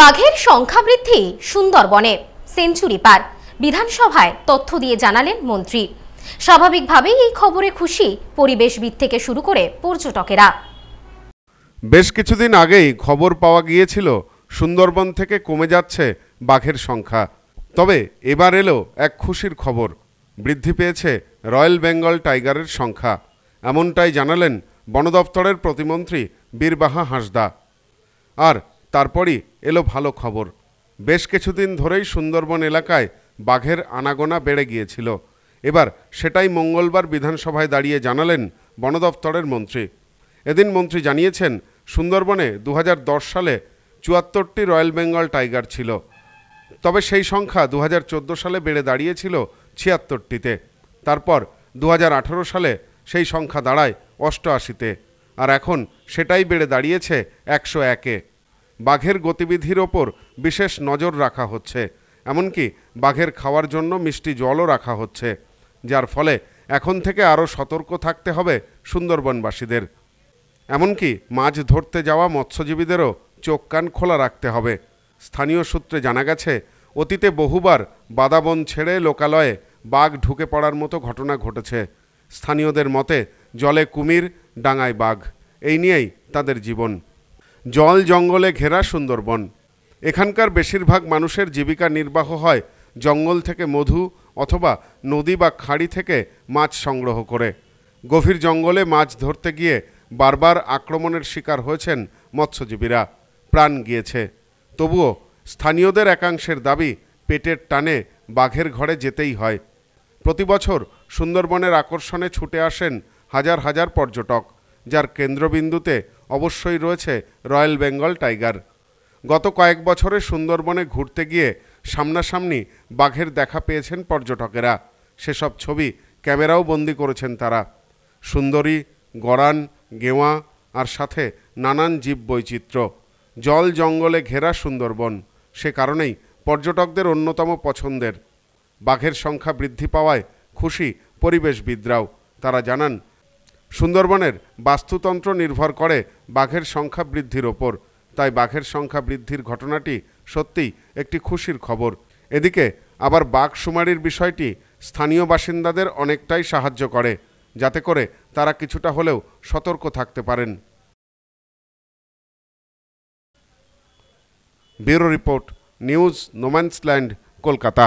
বাঘের সংখ্যা বৃদ্ধি সুন্দরবনে সেঞ্চুরি পার বিধানসভায় তথ্য দিয়ে জানালেন মন্ত্রী স্বাভাবিকভাবেই এই খবরে খুশি পরিবেশবিদ থেকে শুরু করে পর্যটকেরা বেশ কিছুদিন আগেই খবর পাওয়া গিয়েছিল সুন্দরবন থেকে কমে যাচ্ছে বাঘের সংখ্যা তবে এবার এলো এক খুশির খবর বৃদ্ধি পেয়েছে রয়্যাল বেঙ্গল টাইগারের সংখ্যা এমনটাই জানালেন বন দপ্তরের প্রতিমন্ত্রী বীরবাহা হাঁসদা আর তারপরই এলো ভালো খবর বেশ কিছুদিন ধরেই সুন্দরবন এলাকায় বাঘের আনাগোনা বেড়ে গিয়েছিল এবার সেটাই মঙ্গলবার বিধানসভায় দাঁড়িয়ে জানালেন বন দফতরের মন্ত্রী এদিন মন্ত্রী জানিয়েছেন সুন্দরবনে দু সালে চুয়াত্তরটি রয়্যাল বেঙ্গল টাইগার ছিল তবে সেই সংখ্যা দু সালে বেড়ে দাঁড়িয়েছিল ছিয়াত্তরটিতে তারপর দু সালে সেই সংখ্যা দাঁড়ায় অষ্টআশিতে আর এখন সেটাই বেড়ে দাঁড়িয়েছে একশো একে বাঘের গতিবিধির ওপর বিশেষ নজর রাখা হচ্ছে এমনকি বাঘের খাওয়ার জন্য মিষ্টি জলও রাখা হচ্ছে যার ফলে এখন থেকে আরও সতর্ক থাকতে হবে সুন্দরবনবাসীদের এমনকি মাছ ধরতে যাওয়া মৎস্যজীবীদেরও চোখ কান খোলা রাখতে হবে স্থানীয় সূত্রে জানা গেছে অতীতে বহুবার বাদাবন ছেড়ে লোকালয়ে বাঘ ঢুকে পড়ার মতো ঘটনা ঘটেছে স্থানীয়দের মতে জলে কুমির ডাঙায় বাঘ এই নিয়েই তাদের জীবন জল জঙ্গলে ঘেরা সুন্দরবন এখানকার বেশিরভাগ মানুষের জীবিকা নির্বাহ হয় জঙ্গল থেকে মধু অথবা নদী বা খাড়ি থেকে মাছ সংগ্রহ করে গভীর জঙ্গলে মাছ ধরতে গিয়ে বারবার আক্রমণের শিকার হয়েছেন মৎস্যজীবীরা প্রাণ গিয়েছে তবুও স্থানীয়দের একাংশের দাবি পেটের টানে বাঘের ঘরে যেতেই হয় প্রতি বছর সুন্দরবনের আকর্ষণে ছুটে আসেন হাজার হাজার পর্যটক যার কেন্দ্রবিন্দুতে অবশ্যই রয়েছে রয়্যাল বেঙ্গল টাইগার গত কয়েক বছরে সুন্দরবনে ঘুরতে গিয়ে সামনাসামনি বাঘের দেখা পেয়েছেন পর্যটকেরা সেসব ছবি ক্যামেরাও বন্দি করেছেন তারা সুন্দরী গড়ান গেওয়া আর সাথে নানান জীব বৈচিত্র্য জল জঙ্গলে ঘেরা সুন্দরবন সে কারণেই পর্যটকদের অন্যতম পছন্দের বাঘের সংখ্যা বৃদ্ধি পাওয়ায় খুশি পরিবেশবিদরাও তারা জানান সুন্দরবনের বাস্তুতন্ত্র নির্ভর করে বাঘের সংখ্যা বৃদ্ধির ওপর তাই বাঘের সংখ্যা বৃদ্ধির ঘটনাটি সত্যিই একটি খুশির খবর এদিকে আবার বাঘ শুমারির বিষয়টি স্থানীয় বাসিন্দাদের অনেকটাই সাহায্য করে যাতে করে তারা কিছুটা হলেও সতর্ক থাকতে পারেন bureau report news no man's land Kolkata